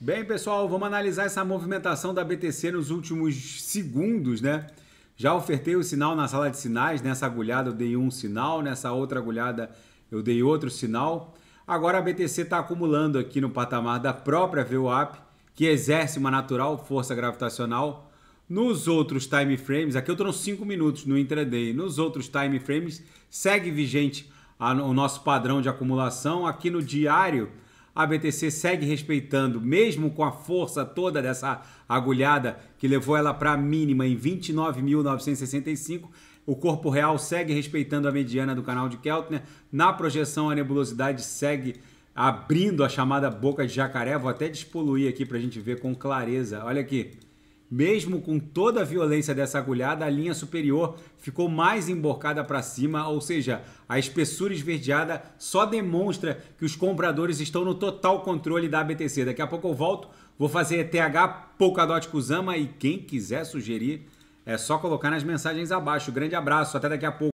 Bem, pessoal, vamos analisar essa movimentação da BTC nos últimos segundos, né? Já ofertei o sinal na sala de sinais, nessa agulhada eu dei um sinal, nessa outra agulhada eu dei outro sinal. Agora a BTC está acumulando aqui no patamar da própria VWAP, que exerce uma natural força gravitacional. Nos outros time frames, aqui eu estou nos 5 minutos no intraday, nos outros time frames segue vigente a, o nosso padrão de acumulação. Aqui no diário a BTC segue respeitando, mesmo com a força toda dessa agulhada que levou ela para a mínima em 29.965, o corpo real segue respeitando a mediana do canal de Keltner. Na projeção, a nebulosidade segue abrindo a chamada boca de jacaré. Vou até despoluir aqui para a gente ver com clareza. Olha aqui. Mesmo com toda a violência dessa agulhada, a linha superior ficou mais emborcada para cima, ou seja, a espessura esverdeada só demonstra que os compradores estão no total controle da BTC. Daqui a pouco eu volto, vou fazer ETH Polkadot Kusama e quem quiser sugerir é só colocar nas mensagens abaixo. Grande abraço, até daqui a pouco.